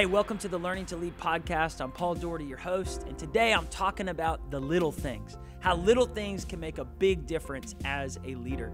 Hey, welcome to the Learning to Lead podcast. I'm Paul Doherty, your host, and today I'm talking about the little things, how little things can make a big difference as a leader.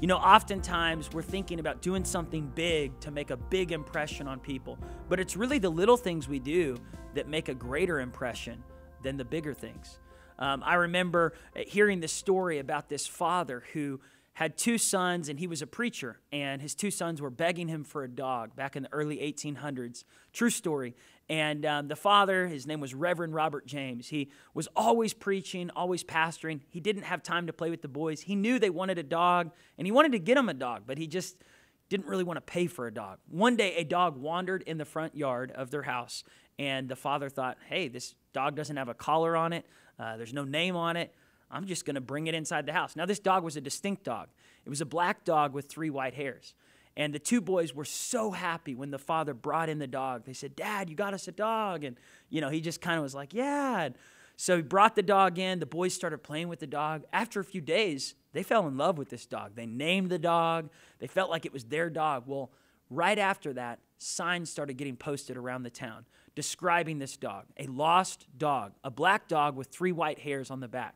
You know, oftentimes we're thinking about doing something big to make a big impression on people, but it's really the little things we do that make a greater impression than the bigger things. Um, I remember hearing this story about this father who had two sons, and he was a preacher. And his two sons were begging him for a dog back in the early 1800s. True story. And um, the father, his name was Reverend Robert James. He was always preaching, always pastoring. He didn't have time to play with the boys. He knew they wanted a dog, and he wanted to get them a dog, but he just didn't really want to pay for a dog. One day, a dog wandered in the front yard of their house, and the father thought, hey, this dog doesn't have a collar on it, uh, there's no name on it I'm just going to bring it inside the house. Now, this dog was a distinct dog. It was a black dog with three white hairs. And the two boys were so happy when the father brought in the dog. They said, Dad, you got us a dog. And, you know, he just kind of was like, Yeah. so he brought the dog in. The boys started playing with the dog. After a few days, they fell in love with this dog. They named the dog, they felt like it was their dog. Well, right after that, signs started getting posted around the town describing this dog a lost dog, a black dog with three white hairs on the back.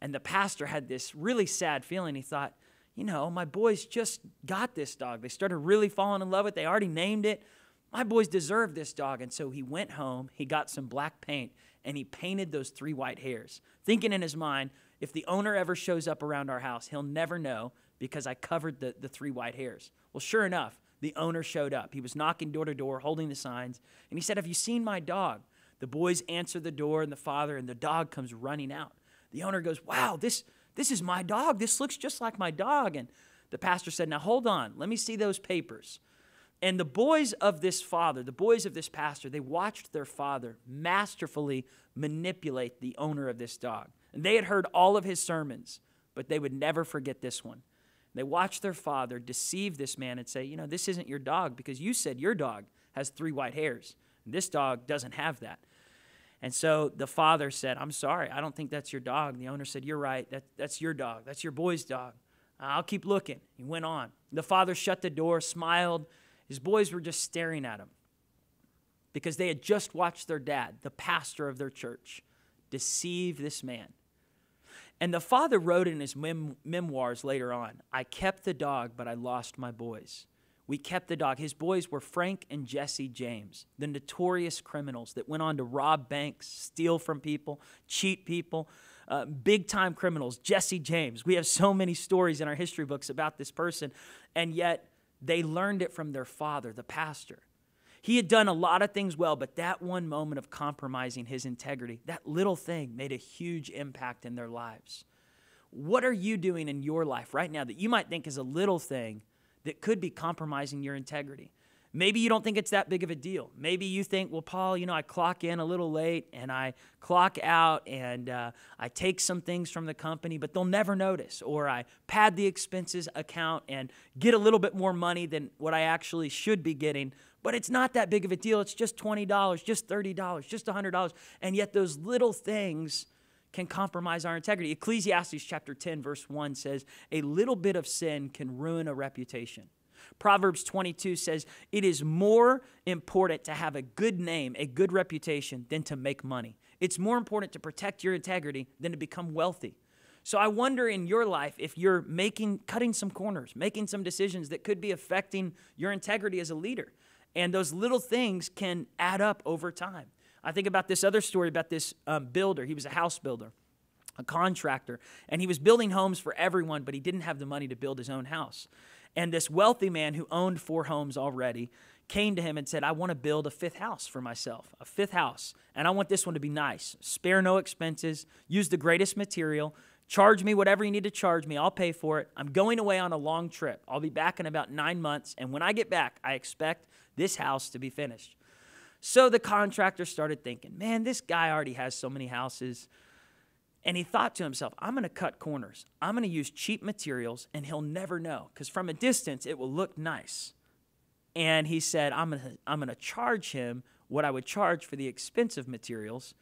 And the pastor had this really sad feeling. He thought, you know, my boys just got this dog. They started really falling in love with it. They already named it. My boys deserve this dog. And so he went home, he got some black paint, and he painted those three white hairs, thinking in his mind, if the owner ever shows up around our house, he'll never know because I covered the, the three white hairs. Well, sure enough, the owner showed up. He was knocking door to door, holding the signs, and he said, Have you seen my dog? The boys answer the door and the father, and the dog comes running out the owner goes, Wow, this, this is my dog. This looks just like my dog. And the pastor said, Now hold on, let me see those papers. And the boys of this father, the boys of this pastor, they watched their father masterfully manipulate the owner of this dog. And they had heard all of his sermons, but they would never forget this one. They watched their father deceive this man and say, You know, this isn't your dog because you said your dog has three white hairs. And this dog doesn't have that. And so the father said, I'm sorry, I don't think that's your dog. the owner said, You're right, that, that's your dog, that's your boy's dog. I'll keep looking. He went on. The father shut the door, smiled. His boys were just staring at him because they had just watched their dad, the pastor of their church, deceive this man. And the father wrote in his mem- memoirs later on I kept the dog, but I lost my boys. We kept the dog. His boys were Frank and Jesse James, the notorious criminals that went on to rob banks, steal from people, cheat people. Uh, big time criminals, Jesse James. We have so many stories in our history books about this person, and yet they learned it from their father, the pastor. He had done a lot of things well, but that one moment of compromising his integrity, that little thing made a huge impact in their lives. What are you doing in your life right now that you might think is a little thing, that could be compromising your integrity. Maybe you don't think it's that big of a deal. Maybe you think, well, Paul, you know, I clock in a little late and I clock out and uh, I take some things from the company, but they'll never notice. Or I pad the expenses account and get a little bit more money than what I actually should be getting. But it's not that big of a deal. It's just $20, just $30, just $100. And yet those little things can compromise our integrity. Ecclesiastes chapter 10, verse 1 says, A little bit of sin can ruin a reputation. Proverbs 22 says, It is more important to have a good name, a good reputation, than to make money. It's more important to protect your integrity than to become wealthy. So I wonder in your life if you're making, cutting some corners, making some decisions that could be affecting your integrity as a leader. And those little things can add up over time. I think about this other story about this um, builder. He was a house builder, a contractor, and he was building homes for everyone, but he didn't have the money to build his own house. And this wealthy man who owned four homes already came to him and said, I want to build a fifth house for myself, a fifth house, and I want this one to be nice. Spare no expenses, use the greatest material, charge me whatever you need to charge me. I'll pay for it. I'm going away on a long trip. I'll be back in about nine months, and when I get back, I expect this house to be finished. So the contractor started thinking, man, this guy already has so many houses. And he thought to himself, I'm going to cut corners. I'm going to use cheap materials, and he'll never know because from a distance, it will look nice. And he said, I'm going to I'm to charge him what I would charge for the expensive materials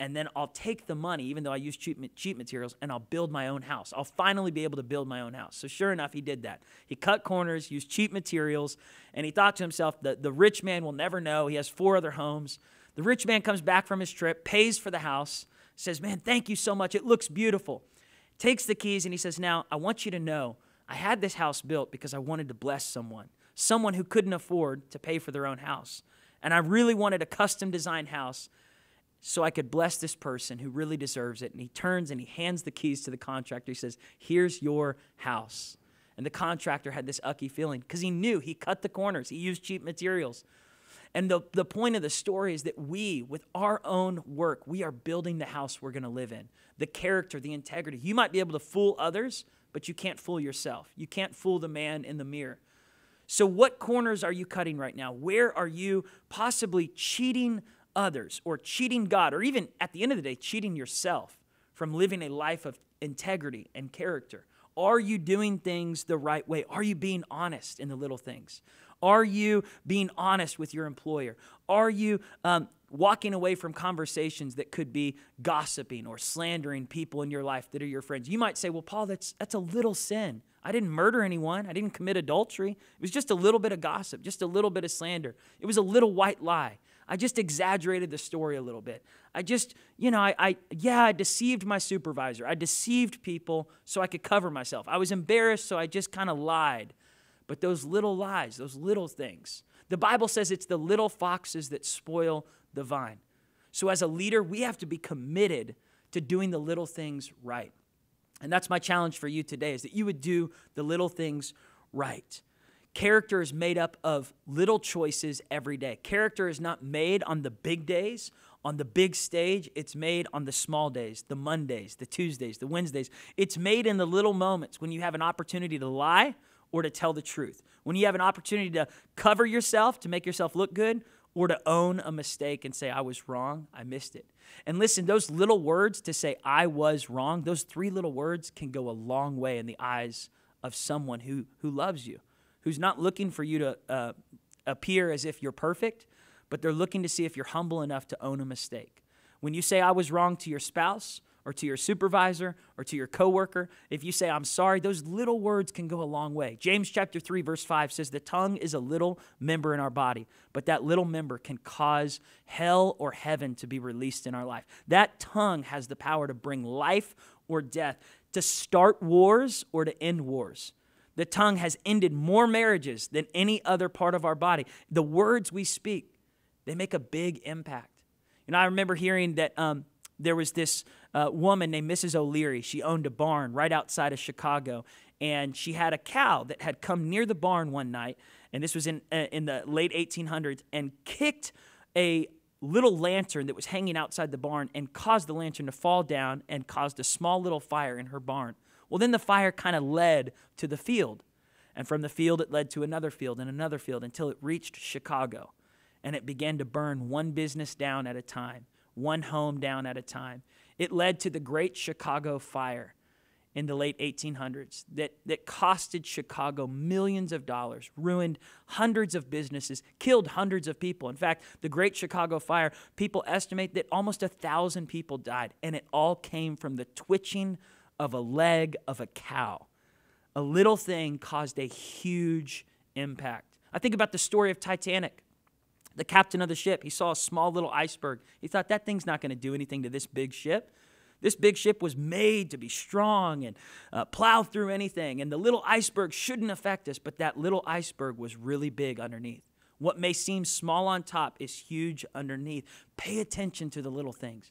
and then I'll take the money, even though I use cheap, cheap materials, and I'll build my own house. I'll finally be able to build my own house. So, sure enough, he did that. He cut corners, used cheap materials, and he thought to himself, the, the rich man will never know. He has four other homes. The rich man comes back from his trip, pays for the house, says, Man, thank you so much. It looks beautiful. Takes the keys, and he says, Now, I want you to know I had this house built because I wanted to bless someone, someone who couldn't afford to pay for their own house. And I really wanted a custom designed house so I could bless this person who really deserves it. And he turns and he hands the keys to the contractor. He says, Here's your house. And the contractor had this ucky feeling because he knew he cut the corners, he used cheap materials. And the, the point of the story is that we, with our own work, we are building the house we're going to live in, the character, the integrity. You might be able to fool others, but you can't fool yourself. You can't fool the man in the mirror. So, what corners are you cutting right now? Where are you possibly cheating others or cheating God or even at the end of the day, cheating yourself from living a life of integrity and character? Are you doing things the right way? Are you being honest in the little things? Are you being honest with your employer? Are you um, walking away from conversations that could be gossiping or slandering people in your life that are your friends? You might say, well, Paul, that's, that's a little sin. I didn't murder anyone. I didn't commit adultery. It was just a little bit of gossip, just a little bit of slander. It was a little white lie. I just exaggerated the story a little bit. I just, you know, I, I, yeah, I deceived my supervisor. I deceived people so I could cover myself. I was embarrassed, so I just kind of lied. But those little lies, those little things, the Bible says it's the little foxes that spoil the vine. So as a leader, we have to be committed to doing the little things right. And that's my challenge for you today is that you would do the little things right. Character is made up of little choices every day. Character is not made on the big days, on the big stage. It's made on the small days, the Mondays, the Tuesdays, the Wednesdays. It's made in the little moments when you have an opportunity to lie or to tell the truth, when you have an opportunity to cover yourself, to make yourself look good, or to own a mistake and say, I was wrong, I missed it. And listen, those little words to say, I was wrong, those three little words can go a long way in the eyes of someone who, who loves you who's not looking for you to uh, appear as if you're perfect, but they're looking to see if you're humble enough to own a mistake. When you say, I was wrong to your spouse, or to your supervisor or to your coworker, if you say I'm sorry, those little words can go a long way. James chapter 3 verse 5 says the tongue is a little member in our body, but that little member can cause hell or heaven to be released in our life. That tongue has the power to bring life or death, to start wars or to end wars. The tongue has ended more marriages than any other part of our body. The words we speak, they make a big impact. You know, I remember hearing that um, there was this uh, woman named Mrs. O'Leary. She owned a barn right outside of Chicago, and she had a cow that had come near the barn one night, and this was in uh, in the late 1800s, and kicked a little lantern that was hanging outside the barn and caused the lantern to fall down and caused a small little fire in her barn. Well, then the fire kind of led to the field. And from the field, it led to another field and another field until it reached Chicago. And it began to burn one business down at a time, one home down at a time. It led to the Great Chicago Fire in the late 1800s that, that costed Chicago millions of dollars, ruined hundreds of businesses, killed hundreds of people. In fact, the Great Chicago Fire, people estimate that almost a thousand people died, and it all came from the twitching of a leg of a cow. A little thing caused a huge impact. I think about the story of Titanic. The captain of the ship, he saw a small little iceberg. He thought that thing's not going to do anything to this big ship. This big ship was made to be strong and uh, plow through anything, and the little iceberg shouldn't affect us, but that little iceberg was really big underneath. What may seem small on top is huge underneath. Pay attention to the little things.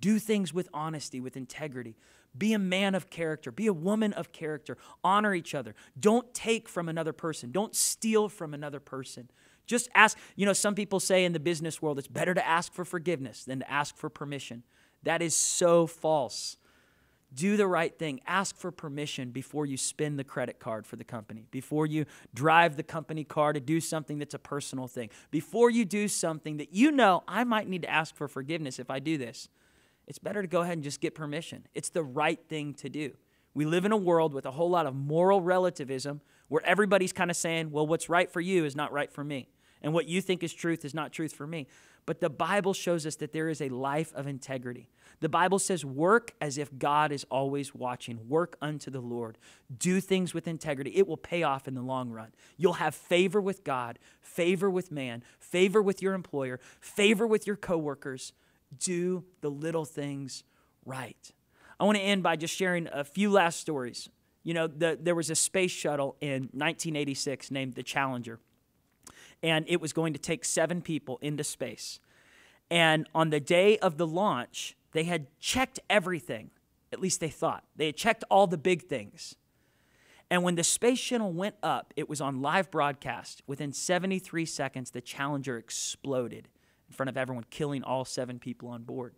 Do things with honesty, with integrity. Be a man of character. Be a woman of character. Honor each other. Don't take from another person. Don't steal from another person. Just ask. You know, some people say in the business world, it's better to ask for forgiveness than to ask for permission. That is so false. Do the right thing. Ask for permission before you spend the credit card for the company, before you drive the company car to do something that's a personal thing, before you do something that you know I might need to ask for forgiveness if I do this it's better to go ahead and just get permission. It's the right thing to do. We live in a world with a whole lot of moral relativism where everybody's kind of saying, well, what's right for you is not right for me. And what you think is truth is not truth for me. But the Bible shows us that there is a life of integrity. The Bible says, work as if God is always watching, work unto the Lord. Do things with integrity. It will pay off in the long run. You'll have favor with God, favor with man, favor with your employer, favor with your coworkers. Do the little things right. I want to end by just sharing a few last stories. You know, the, there was a space shuttle in 1986 named the Challenger, and it was going to take seven people into space. And on the day of the launch, they had checked everything, at least they thought. They had checked all the big things. And when the space shuttle went up, it was on live broadcast. Within 73 seconds, the Challenger exploded in front of everyone, killing all seven people on board.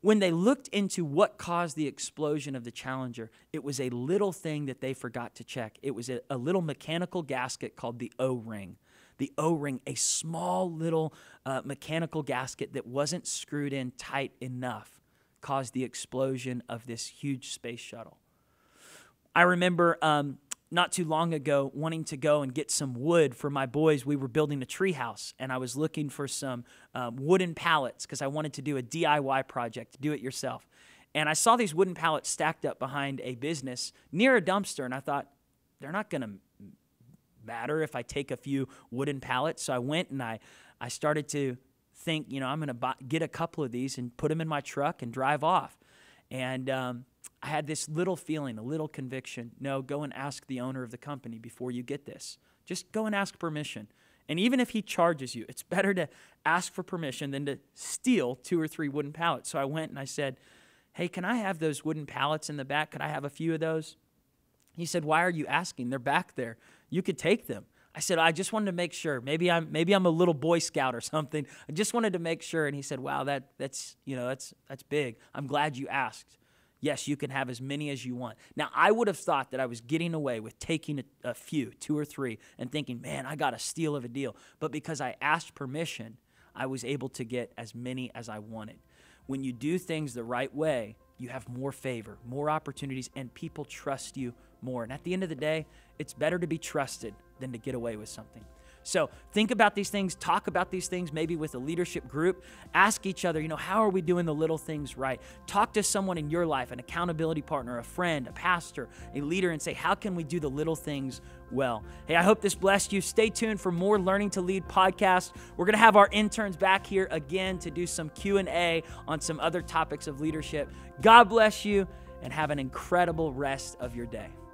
When they looked into what caused the explosion of the Challenger, it was a little thing that they forgot to check. It was a, a little mechanical gasket called the O ring. The O ring, a small little uh, mechanical gasket that wasn't screwed in tight enough, caused the explosion of this huge space shuttle. I remember um, not too long ago wanting to go and get some wood for my boys. We were building a treehouse, and I was looking for some um, wooden pallets because I wanted to do a DIY project, do it yourself. And I saw these wooden pallets stacked up behind a business near a dumpster, and I thought, they're not going to matter if I take a few wooden pallets. So I went and I, I started to think, you know, I'm going to get a couple of these and put them in my truck and drive off. And um, I had this little feeling, a little conviction. No, go and ask the owner of the company before you get this. Just go and ask permission. And even if he charges you, it's better to ask for permission than to steal two or three wooden pallets. So I went and I said, Hey, can I have those wooden pallets in the back? Could I have a few of those? He said, Why are you asking? They're back there. You could take them. I said, I just wanted to make sure. Maybe I'm maybe I'm a little Boy Scout or something. I just wanted to make sure. And he said, Wow, that that's you know, that's that's big. I'm glad you asked. Yes, you can have as many as you want. Now, I would have thought that I was getting away with taking a, a few, two or three, and thinking, man, I got a steal of a deal. But because I asked permission, I was able to get as many as I wanted. When you do things the right way, you have more favor, more opportunities, and people trust you more. And at the end of the day, it's better to be trusted than to get away with something. So think about these things, talk about these things, maybe with a leadership group. Ask each other, you know, how are we doing the little things right? Talk to someone in your life, an accountability partner, a friend, a pastor, a leader, and say, how can we do the little things well? Hey, I hope this blessed you. Stay tuned for more Learning to Lead podcast. We're going to have our interns back here again to do some Q&A on some other topics of leadership. God bless you and have an incredible rest of your day.